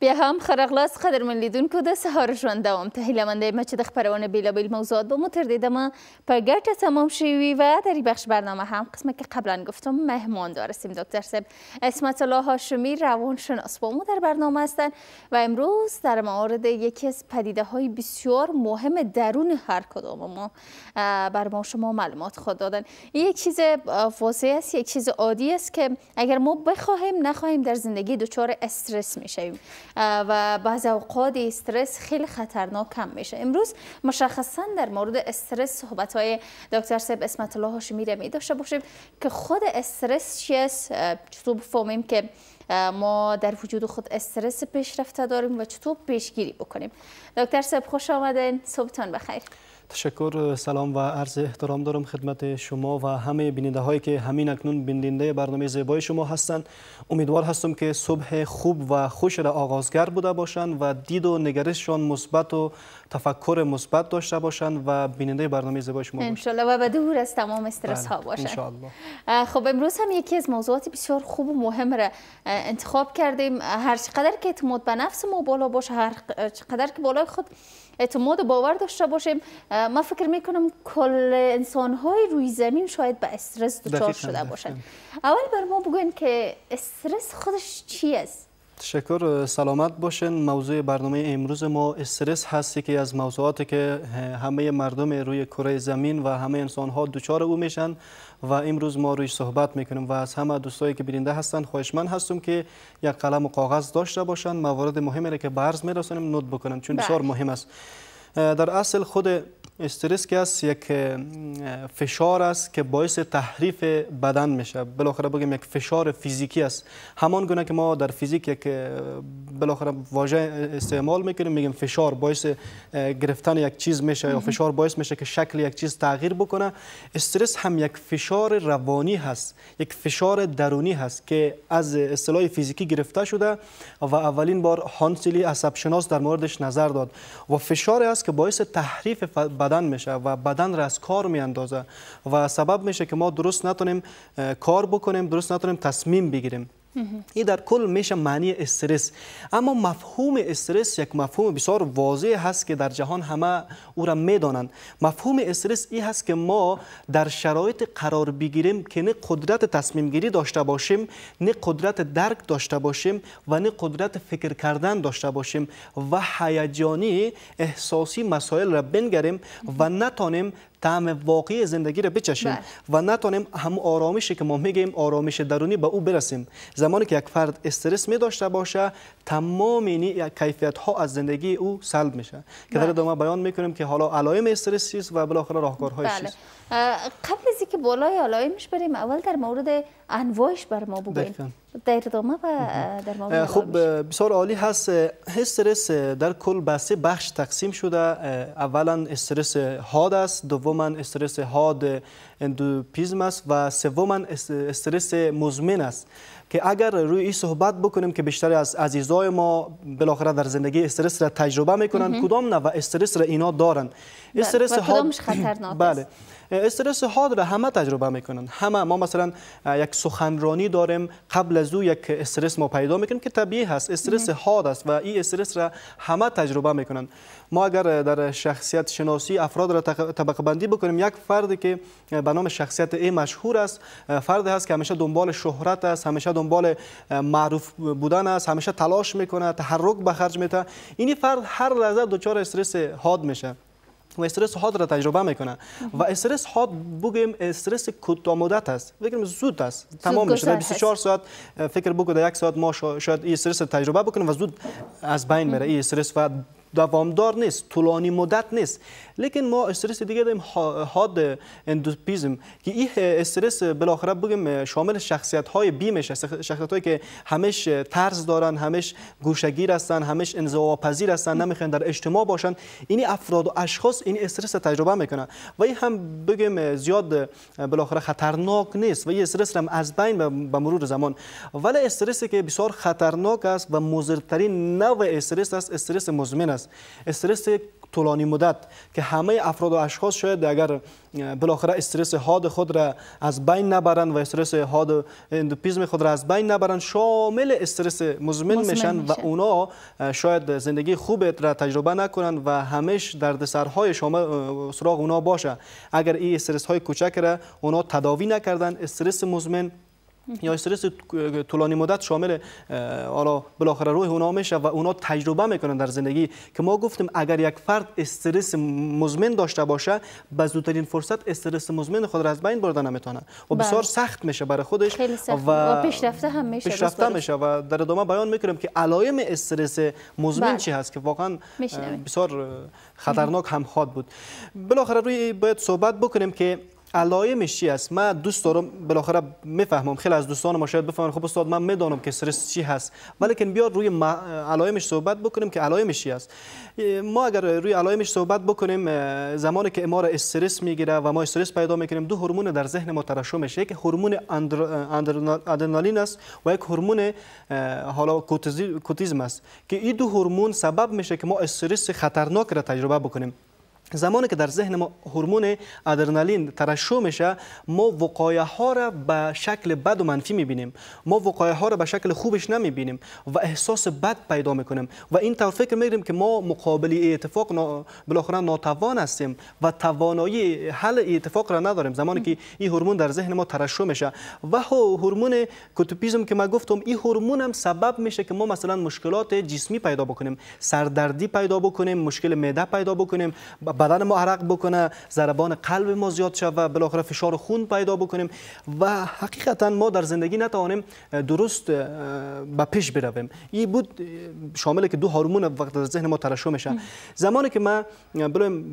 بیا هم ښه راغلاست من لیدونکو د سهار ژوند دوام ته هیلهمنده یم چې د بیل بیل موضوعات به متر دیدم په ګټه تمام شوي و در بخش برنامه هم قسمه که قبلا گفتم مهمان دارستیم دکتر سب اسمت الله هاشمی روانشناس با ما در برنامه هستن و امروز در مورد یکی از پدیده های بسیار مهم درون هر کدام ما بر ما شما معلومات خود دادن یک چیز واضح است یک چیز عادی است که اگر ما بخواهیم نخواهیم در زندگی دچار استرس میشیم و بعض اوقات استرس خیلی خطرناک کم میشه امروز مشخصا در مورد استرس صحبت های دکتر سب اسمت الله هاشمی باشیم که خود استرس چیست چطور بفهمیم که ما در وجود خود استرس پیشرفته داریم و چطور پیشگیری بکنیم دکتر سب خوش آمدین صبحتان بخیر تشکر سلام و عرض احترام دارم خدمت شما و همه بیننده هایی که همین اکنون بیننده برنامه زیبای شما هستند امیدوار هستم که صبح خوب و خوش را آغازگر بوده باشند و دید و نگرششان مثبت و تفکر مثبت داشته باشند و بیننده برنامه زیبای شما باشند ان و به دور از تمام بله، استرس ها باشند خب امروز هم یکی از موضوعات بسیار خوب و مهم را انتخاب کردیم هر چقدر که اعتماد به نفس ما بالا باشه هر چقدر که بالای خود اعتماد و باور داشته باشیم من فکر میکنم کل انسان روی زمین شاید به استرس دچار شده باشند اول بر ما بگوین که استرس خودش چی است تشکر سلامت باشین موضوع برنامه امروز ما استرس هست که از موضوعاتی که همه مردم روی کره زمین و همه انسان ها دوچار او میشن و امروز ما روی صحبت میکنیم و از همه دوستایی که بیننده هستن خواهشمند هستم که یک قلم و کاغذ داشته باشن موارد مهمی را که به میرسونیم نوت بکنن چون بله. بسیار مهم است در اصل خود استرس که است یک فشار است که باعث تحریف بدن میشه بالاخره بگیم یک فشار فیزیکی است همان گونه که ما در فیزیک یک بالاخره واژه استعمال میکنیم میگیم فشار باعث گرفتن یک چیز میشه یا فشار باعث میشه که شکل یک چیز تغییر بکنه استرس هم یک فشار روانی هست یک فشار درونی هست که از اصطلاح فیزیکی گرفته شده و اولین بار هانسلی عصب در موردش نظر داد و فشار است که باعث تحریف بدن میشه و بدن را از کار میاندازه و سبب میشه که ما درست نتونیم کار بکنیم درست نتونیم تصمیم بگیریم این در کل میشه معنی استرس اما مفهوم استرس یک مفهوم بسیار واضح هست که در جهان همه او را میدانند مفهوم استرس این هست که ما در شرایط قرار بگیریم که نه قدرت تصمیم گیری داشته باشیم نه قدرت درک داشته باشیم و نه قدرت فکر کردن داشته باشیم و هیجانی احساسی مسائل را بنگریم و نتانیم طعم واقعی زندگی را بچشیم بله. و نتونیم هم آرامشی که ما میگیم آرامش درونی به او برسیم زمانی که یک فرد استرس می داشته باشه تمام این کیفیت ها از زندگی او سلب میشه که در بله. ادامه بیان میکنیم که حالا علائم استرس چیست و بالاخره راهکارهایش چیست بله. قبل از اینکه بالای علایمش بریم اول در مورد انواعش بر ما بگوین در ادامه و در مورد خب بسیار عالی هست استرس در کل به سه بخش تقسیم شده اولا استرس حاد است دوما استرس حاد اندوپیزم است و سوما استرس مزمن است که اگر روی این صحبت بکنیم که بیشتر از عزیزای ما بالاخره در زندگی استرس را تجربه میکنن کدام نه و استرس را اینا دارن بله، استرس ها؟ بله استرس حاد را همه تجربه میکنن همه ما مثلا یک سخنرانی داریم قبل از او یک استرس ما پیدا میکنیم که طبیعی هست استرس حاد است و این استرس را همه تجربه میکنن ما اگر در شخصیت شناسی افراد را طبقه بندی بکنیم یک فردی که به نام شخصیت ای مشهور است فردی هست که همیشه دنبال شهرت است همیشه دنبال معروف بودن است همیشه تلاش میکنه تحرک به خرج میده این فرد هر لحظه دچار استرس حاد میشه و استرس حاد را تجربه میکنه و استرس حاد بگیم استرس کوتاه مدت است بگیم زود است تمام میشه 24 ساعت فکر بگو در یک ساعت ما شاید این استرس تجربه بکنیم و زود از بین میره این استرس و دوامدار نیست طولانی مدت نیست لیکن ما استرس دیگه داریم هاد اندوپیزم که این استرس بالاخره بگیم شامل شخصیت های بیمش شخصیت هایی که همش ترس دارن همش گوشگیر هستن همش انزوا پذیر هستن نمیخوان در اجتماع باشن این افراد و اشخاص این استرس تجربه میکنن و این هم بگیم زیاد بالاخره خطرناک نیست و این استرس هم از بین به مرور زمان ولی استرسی که بسیار خطرناک است و مضرترین نوع استرس است استرس مزمن است استرس طولانی مدت که همه افراد و اشخاص شاید اگر بالاخره استرس حاد خود را از بین نبرند و استرس حاد اندوپیزم خود را از بین نبرند شامل استرس مزمن میشن و اونا شاید زندگی خوب را تجربه نکنند و همش های شما سراغ اونا باشه اگر این استرس های کوچک را اونا تداوی نکردن استرس مزمن یا استرس طولانی مدت شامل حالا بالاخره روی اونا میشه و اونا تجربه میکنن در زندگی که ما گفتیم اگر یک فرد استرس مزمن داشته باشه به زودترین فرصت استرس مزمن خود را از بین برده نمیتونه و بله. بسیار سخت میشه برای خودش و, پیشرفته هم میشه پیشرفته میشه و در ادامه بیان میکنیم که علایم استرس مزمن بله. چی هست که واقعا بسیار خطرناک هم خواد بود بالاخره روی باید صحبت بکنیم که علایمش چی است من دوست دارم بالاخره میفهمم خیلی از دوستان ما شاید بفهمن خب استاد من میدانم که استرس چی هست ولیکن بیا روی علایمش صحبت بکنیم که علایمش چی است ما اگر روی علایمش صحبت بکنیم زمانی که ما را استرس میگیره و ما استرس پیدا میکنیم دو هورمون در ذهن ما ترشح میشه یک هورمون آدرنالین است و یک هورمون حالا کوتیزم است که این دو هورمون سبب میشه که ما استرس خطرناک را تجربه بکنیم زمانی که در ذهن ما هورمون ادرنالین ترشح میشه ما وقایع ها را به شکل بد و منفی میبینیم ما وقایع ها را به شکل خوبش نمیبینیم و احساس بد پیدا میکنیم و این تا فکر میگیریم که ما مقابل ای اتفاق نا... بالاخره ناتوان هستیم و توانایی حل ای اتفاق را نداریم زمانی که این هورمون در ذهن ما ترشح میشه و هورمون کتوپیزم که ما گفتم این هورمون هم سبب میشه که ما مثلا مشکلات جسمی پیدا بکنیم سردردی پیدا بکنیم مشکل معده پیدا بکنیم بدن ما عرق بکنه ضربان قلب ما زیاد و بالاخره فشار خون پیدا بکنیم و حقیقتا ما در زندگی نتوانیم درست به پیش برویم این بود شامل که دو هورمون وقت در ذهن ما ترشح میشه زمانی که ما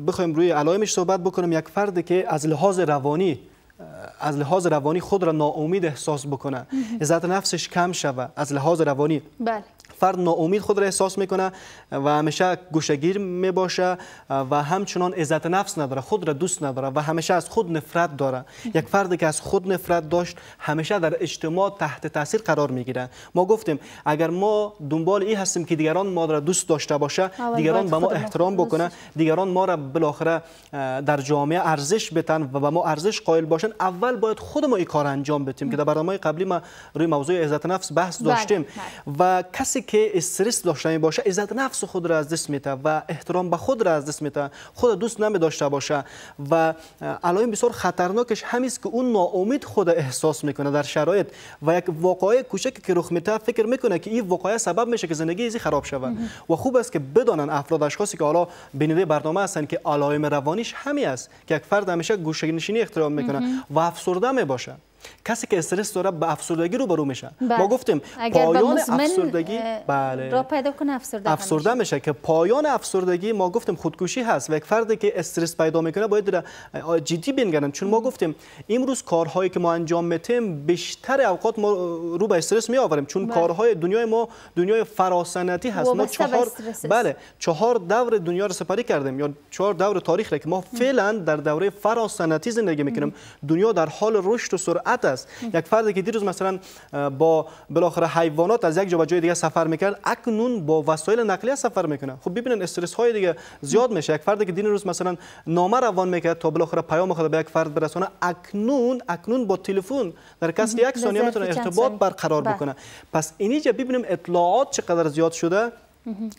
بخوایم روی علائمش صحبت بکنم یک فرد که از لحاظ روانی از لحاظ روانی خود را ناامید احساس بکنه عزت نفسش کم شوه از لحاظ روانی بله فرد ناامید خود را احساس میکنه و همیشه گوشگیر میباشه و همچنان عزت نفس نداره خود را دوست نداره و همیشه از خود نفرت داره یک فردی که از خود نفرت داشت همیشه در اجتماع تحت تاثیر قرار میگیره ما گفتیم اگر ما دنبال این هستیم که دیگران ما را دوست داشته باشه دیگران به ما احترام بکنه دیگران ما را بالاخره در جامعه ارزش بتن و به ما ارزش قائل باشن اول باید خود ما این کار انجام بدیم که در برنامه قبلی ما روی موضوع عزت نفس بحث بله، داشتیم بله. و کسی که استرس داشته باشه عزت نفس خود را از دست میده و احترام به خود را از دست میده خود دوست نمی داشته باشه و علائم بسیار خطرناکش همیست که اون ناامید خود احساس میکنه در شرایط و یک واقعه کوچک که رخ میده فکر میکنه که این واقعه سبب میشه که زندگی ایزی خراب شود و خوب است که بدانن افراد اشخاصی که حالا بیننده برنامه هستند که علائم روانیش همی است که یک فرد همیشه گوشه نشینی احترام میکنه و افسرده میباشه کسی که استرس داره با افسردگی برو میشه ما بله. گفتیم پایان افسردگی بله را پیدا کنه افسرده میشه که پایان افسردگی ما گفتیم خودکشی هست و یک فردی که استرس پیدا میکنه باید در جدی بینگرن چون ما گفتیم امروز کارهایی که ما انجام میتیم بیشتر اوقات ما رو به استرس می آوریم چون بله. کارهای دنیای ما دنیای فراسنتی هست ما چهار بله چهار دور دنیا رو سپری کردیم یا چهار دور تاریخ را که ما فعلا در دوره فراسنتی زندگی میکنیم دنیا در حال رشد و سرعت یک فردی که دیروز مثلا با بالاخره حیوانات از یک جا به جای دیگه سفر میکرد اکنون با وسایل نقلیه سفر میکنه خب ببینن استرس های دیگه زیاد میشه یک فردی که دیروز مثلا نامه روان میکرد تا بالاخره پیام خود به یک فرد برسونه اکنون اکنون با تلفن در کسی یک ثانیه میتونه ارتباط برقرار بله. بکنه پس اینجا ببینیم اطلاعات چقدر زیاد شده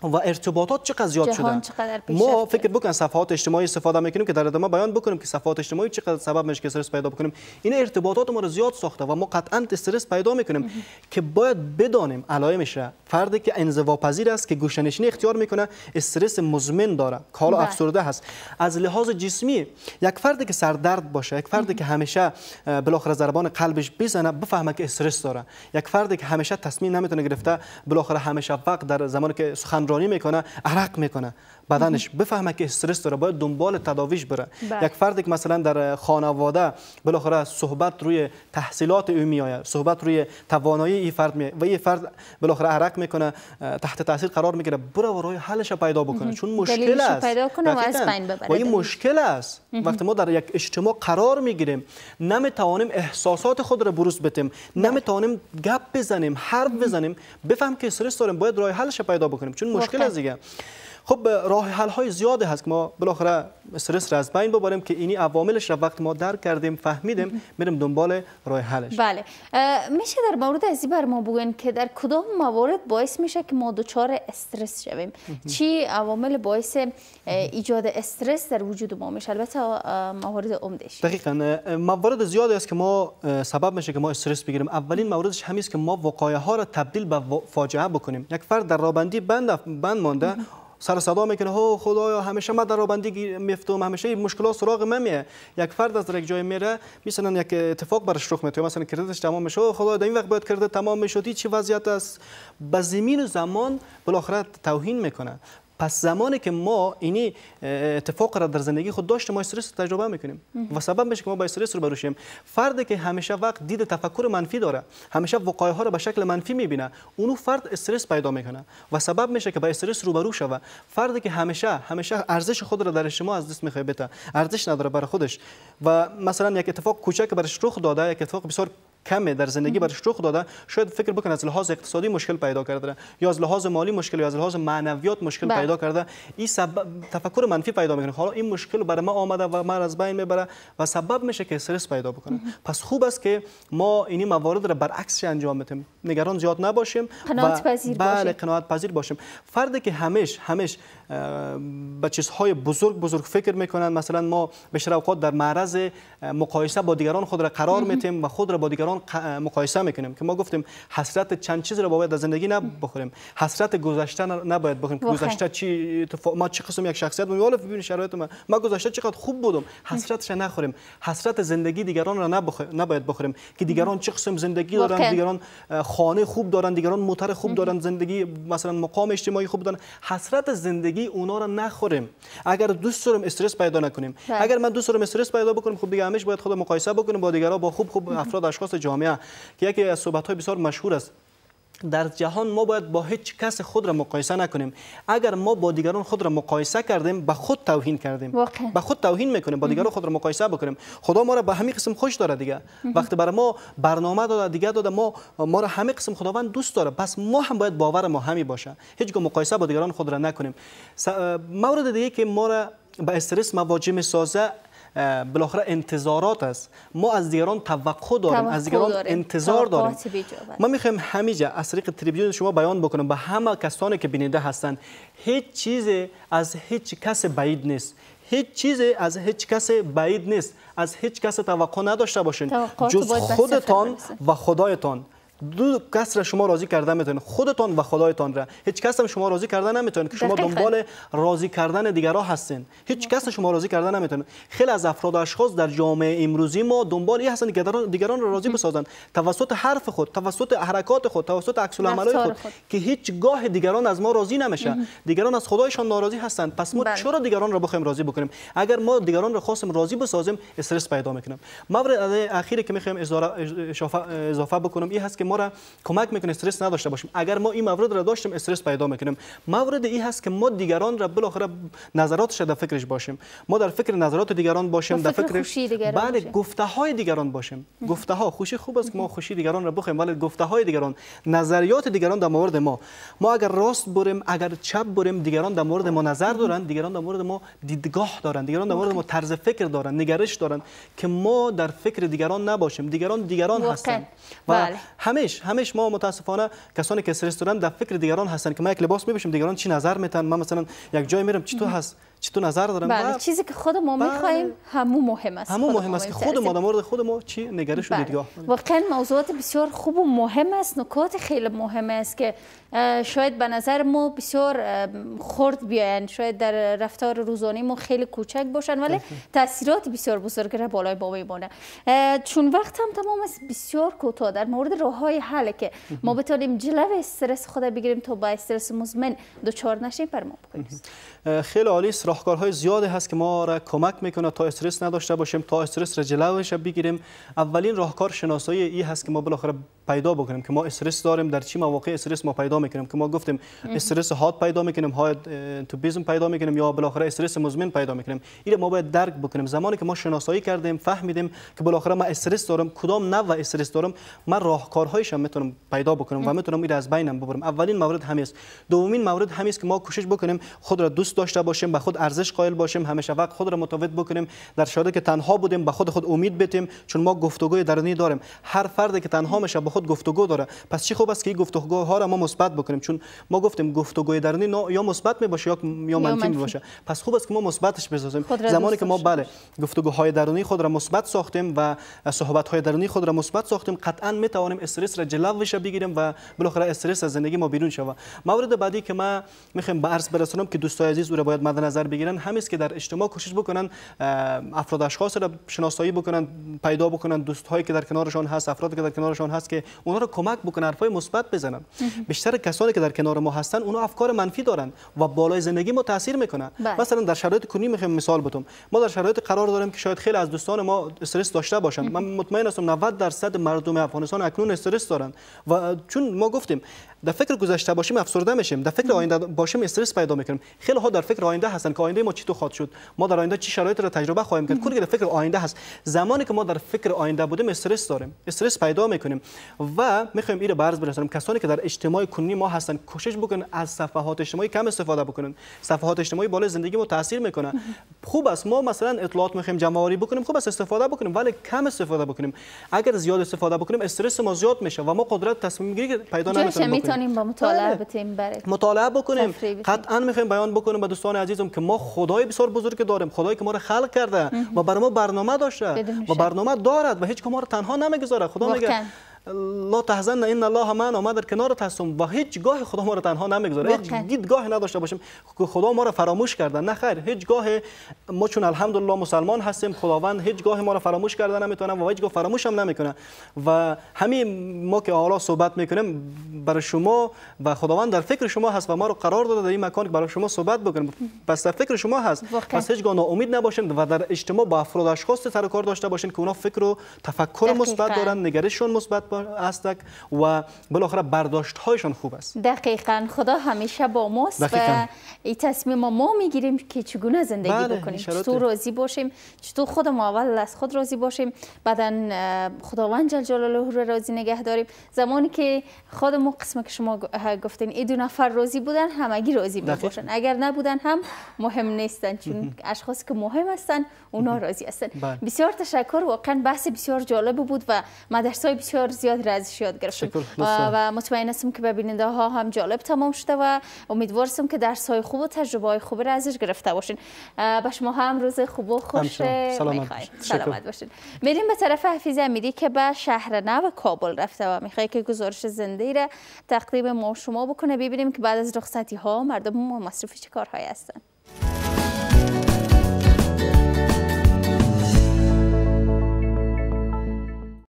و ارتباطات چقدر زیاد شدن؟ ما فکر بکن صفحات اجتماعی استفاده میکنیم که در ادامه بیان بکنیم که صفحات اجتماعی چقدر سبب میشه که استرس پیدا بکنیم این ارتباطات ما رو زیاد ساخته و ما قطعا استرس پیدا میکنیم که باید بدانیم علائمش را فردی که انزوا پذیر است که گوشه اختیار میکنه استرس مزمن داره کالا بله. افسرده هست از لحاظ جسمی یک فردی که سردرد باشه یک فردی که همیشه بالاخره ضربان قلبش بزنه بفهمه که استرس داره یک فردی که همیشه تصمیم نمیتونه گرفته بالاخره همیشه وقت در زمانی که سخنرانی میکنه عرق میکنه بدنش بفهمه که استرس داره باید دنبال تداویش بره بله. یک فردی که مثلا در خانواده بالاخره صحبت روی تحصیلات او میآید صحبت روی توانایی این فرد میآید و این فرد بالاخره عرق میکنه تحت تاثیر قرار میگیره برو روی حلش پیدا بکنه چون مشکل است و این مشکل است وقتی ما در یک اجتماع قرار میگیریم نمیتوانیم احساسات خود را بروز بدیم بله. نمیتوانیم گپ بزنیم حرف بزنیم بفهم که استرس داریم باید راه حلش پیدا بکنیم کنیم چون مشکل از دیگه خب راه حل های زیاده هست که ما بالاخره استرس را از بین ببریم که اینی عواملش را وقت ما درک کردیم فهمیدیم میریم دنبال راه حلش بله میشه در مورد این بر ما بگوین که در کدام موارد باعث میشه که ما دچار استرس شویم چی عوامل باعث ایجاد استرس در وجود ما میشه البته موارد عمدش دقیقاً موارد زیادی است که ما سبب میشه که ما استرس بگیریم اولین موردش همیست که ما وقایع ها را تبدیل به فاجعه بکنیم یک فرد در رابندی بند بند مانده سر صدا میکنه هو خدایا همیشه من در رابندی میفتم همیشه مشکلات سراغ من میه یک فرد از یک جای میره مثلا یک اتفاق برش رخ میده مثلا کردش تمام میشه خدایا در این وقت باید کرده تمام میشد چی وضعیت است به زمین و زمان بالاخره توهین میکنه پس زمانی که ما اینی اتفاق را در زندگی خود داشته ما استرس تجربه میکنیم و سبب میشه که ما با استرس رو بروشیم فردی که همیشه وقت دید تفکر منفی داره همیشه وقایع ها را به شکل منفی میبینه اونو فرد استرس پیدا میکنه و سبب میشه که با استرس روبرو شوه فردی که همیشه همیشه ارزش خود را در شما از دست می‌خواد بده ارزش نداره برای خودش و مثلا یک اتفاق کوچک برش رخ داده یک اتفاق بسیار کمه در زندگی برش رخ داده شاید فکر بکن از لحاظ اقتصادی مشکل پیدا کرده یا از لحاظ مالی مشکل یا از لحاظ معنویات مشکل بله. پیدا کرده این سبب تفکر منفی پیدا میکنه حالا این مشکل برای ما آمده و ما از بین میبره و سبب میشه که استرس پیدا بکنه پس خوب است که ما این موارد را برعکس انجام بدیم نگران زیاد نباشیم و پذیر بله قناعت پذیر باشیم فردی که همیش همیش به چیزهای بزرگ بزرگ فکر میکنن مثلا ما به اوقات در معرض مقایسه با دیگران خود را قرار میتیم و خود را با دیگران مقایسه میکنیم که ما گفتیم حسرت چند چیز رو باید از زندگی نبخوریم حسرت گذشته نباید بخوریم گذشته چی ما چه قسم یک شخصیت بودیم ولی ببین شرایط من ما گذشته چقدر خوب بودم حسرتش نخوریم حسرت زندگی دیگران را نباید بخوریم که دیگران چه قسم زندگی دارن دیگران خانه خوب دارن دیگران موتر خوب دارن زندگی مثلا مقام اجتماعی خوب دارن حسرت زندگی اونا را نخوریم اگر دوست دارم استرس پیدا نکنیم بله. اگر من دوست دارم استرس پیدا بکنم خب دیگه همیشه باید خود مقایسه بکنیم با دیگران با خوب خوب افراد اشخاص جامعه که یکی از صحبت های بسیار مشهور است در جهان ما باید با هیچ کس خود را مقایسه نکنیم اگر ما با دیگران خود را مقایسه کردیم به خود توهین کردیم به خود توهین میکنیم با دیگران خود را مقایسه بکنیم خدا ما را به همه قسم خوش داره دیگه وقتی بر ما برنامه داده دیگه داده ما ما را همه قسم خداوند دوست داره پس ما هم باید باور ما همی باشه هیچ مقایسه با دیگران خود را نکنیم مورد دیگه که ما را به استرس مواجه میسازه بالاخره انتظارات است ما از دیگران توقع داریم از دیگران انتظار داریم ما میخوایم همیجا از طریق تلویزیون شما بیان بکنم به همه کسانی که بیننده هستند هیچ چیز از هیچ کس بعید نیست هیچ چیز از هیچ کس بعید نیست از هیچ کس توقع نداشته باشین جز خودتان و خدایتان دو کس را شما راضی کرده میتونید خودتان و خدایتان را هیچ کس هم شما راضی کرده نمیتونید که شما دنبال راضی کردن دیگران هستین هیچ کس شما راضی کرده نمیتونه خیلی از افراد و اشخاص در جامعه امروزی ما دنبال این هستن که دیگران را راضی بسازن توسط حرف خود توسط حرکات خود توسط عکس خود, خود که گاه دیگران از ما راضی نمیشه دیگران از خدایشان ناراضی هستند پس ما بله. چرا دیگران را بخوایم راضی بکنیم اگر ما دیگران را خواستیم راضی بسازیم استرس پیدا میکنیم مورد اخیری که میخوایم اضافه بکنم این هست که ما را کمک میکنه استرس نداشته باشیم اگر ما این مورد را داشتیم استرس پیدا میکنیم مورد این هست که ما دیگران را بالاخره نظراتش شده فکرش باشیم ما در فکر نظرات دیگران باشیم در فکر خوشی دیگران بله گفته های دیگران باشیم گفته ها خوشی خوب است که ما خوشی دیگران را بخیم ولی گفته های دیگران نظریات دیگران در مورد ما ما اگر راست بریم اگر چپ بریم دیگران در مورد ما نظر دارن دیگران در مورد ما دیدگاه دارن دیگران در مورد ما طرز فکر دارن نگرش دارن که ما در فکر دیگران نباشیم دیگران دیگران هستن و بله. همیش ما متاسفانه کسانی که استرس در فکر دیگران هستن که ما یک لباس میپوشم دیگران چی نظر میتن من مثلا یک جای میرم چی تو هست چی تو نظر دارم بله چیزی که خود ما بله. میخواییم همو مهم است همو مهم است که خود ما در مورد خود ما چی نگرش و بله. دیدگاه واقعا موضوعات بسیار خوب و مهم است نکات خیلی مهم است که شاید به نظر ما بسیار خرد بیاین شاید در رفتار روزانه ما خیلی کوچک باشن ولی بله. تاثیرات بسیار بزرگ را بالای ما چون وقت هم تمام است بسیار کوتاه در مورد راه های حل که ما بتونیم جلو استرس خود بگیریم تا با استرس مزمن دچار نشیم بر ما خیلی عالی است راهکار راهکارهای زیادی هست که ما را کمک میکنه تا استرس نداشته باشیم تا استرس را جلوش بگیریم اولین راهکار شناسایی ای هست که ما بالاخره پیدا بکنیم که ما استرس داریم در چی مواقع استرس ما پیدا میکنیم که ما گفتیم استرس حاد پیدا میکنیم های بیزم پیدا میکنیم یا بالاخره استرس مزمن پیدا میکنیم این ما باید درک بکنیم زمانی که ما شناسایی کردیم فهمیدیم که بالاخره ما استرس دارم کدام نوع استرس دارم من راهکارهایش هم میتونم پیدا بکنم و میتونم این از بینم ببرم اولین مورد همین دومین مورد همین که ما کوشش بکنیم خود را دوست داشته باشیم به خود ارزش قائل باشیم همیشه وقت خود را متوجه بکنیم در شرایطی که تنها بودیم به خود خود امید بدیم چون ما گفتگوی درونی داریم هر فردی که تنها میشه خود گفتگو داره پس چی خوب است که این گفتگو ها را ما مثبت بکنیم چون ما گفتیم گفتگو درونی یا مثبت می باشه یا یا منفی می باشه پس خوب است که ما مثبتش بسازیم زمانی که ما بله گفتگوهای درونی خود را مثبت ساختیم و صحبت های درونی خود را مثبت ساختیم قطعا می توانیم استرس را بشه بگیریم و بالاخره استرس از زندگی ما بیرون شوه مورد بعدی که ما میخوایم به عرض برسونم که دوستای عزیز او را باید مد نظر بگیرن همیست که در اجتماع کوشش بکنن افراد اشخاص را شناسایی بکنن پیدا بکنن دوست هایی که در کنارشان هست افرادی که در کنارشان هست که اونا رو کمک بکنه حرفای مثبت بزنن بیشتر کسانی که در کنار ما هستن اونا افکار منفی دارن و بالای زندگی ما تاثیر میکنن بله. مثلا در شرایط کنی میخوام مثال بدم ما در شرایط قرار داریم که شاید خیلی از دوستان ما استرس داشته باشن من مطمئن هستم 90 درصد مردم افغانستان اکنون استرس دارن و چون ما گفتیم در فکر گذشته باشیم افسرده میشیم در فکر آینده باشیم استرس پیدا میکنیم خیلی ها در فکر آینده هستن که آینده ما چی تو خاط شد ما در آینده چی شرایط را تجربه خواهیم کرد کلی در فکر آینده هست زمانی که ما در فکر آینده بودیم استرس داریم استرس پیدا میکنیم و میخوایم این رو برز برسونیم کسانی که در اجتماع کنونی ما هستن کوشش بکنن از صفحات اجتماعی کم استفاده بکنن صفحات اجتماعی بالای زندگی ما تاثیر میکنه خوب است ما مثلا اطلاعات میخوایم جمع آوری بکنیم خوب است استفاده بکنیم ولی کم استفاده بکنیم اگر زیاد استفاده بکنیم استرس ما زیاد میشه و ما قدرت تصمیم گیری پیدا نمیتونیم میتونیم با مطالعه بتیم بله. برای مطالعه بکنیم قطعا میخوایم بیان بکنیم به دوستان عزیزم که ما خدای بسیار بزرگ داریم خدایی که ما رو خلق کرده و برای ما برنامه داشته و برنامه دارد و هیچ کمار رو تنها نمیگذاره خدا میگه لا تحزن ان الله معنا ما در کنارت هستم و هیچگاه خدا ما را تنها نمیگذاره هیچ دیدگاه نداشته باشیم که خدا ما را فراموش کرده نه خیر گاه ما چون الحمدلله مسلمان هستیم خداوند هیچ گاه ما را فراموش کرده نمیتونه و گاه فراموش هم نمیکنه و همین ما که حالا صحبت میکنیم برای شما و خداوند در فکر شما هست و ما رو قرار داده در این مکان که برای شما صحبت بکنیم پس در فکر شما هست پس هیچ گاه ناامید نباشیم و در اجتماع با افراد اشخاص سر کار داشته باشین که اونا فکر و تفکر مثبت دارن نگرششون مثبت هستک و بالاخره برداشت هایشان خوب است دقیقا خدا همیشه با ماست و این تصمیم ما میگیریم که چگونه زندگی بله، بکنیم چطور راضی باشیم چطور خود ما اول از خود راضی باشیم بعدا خداوند جل جلاله رو راضی نگه داریم زمانی که خود ما قسم که شما گفتین این دو نفر راضی بودن همگی راضی میباشن اگر نبودن هم مهم نیستن چون اشخاص که مهم هستن اونا راضی هستن بله. بسیار تشکر واقعا بحث بسیار جالب بود و مدرسای بسیار زی زیاد یاد و مطمئن هستم که به ها هم جالب تمام شده و امیدوارم که درس های خوب و تجربه های خوب را ازش گرفته باشین به شما هم روز خوب و خوش سلامت باشین میریم به طرف حفیظ امیدی که به شهر و کابل رفته و میخوای که گزارش زنده را تقریب ما شما بکنه ببینیم که بعد از رخصتی ها مردم مصروف چه کارهایی هستند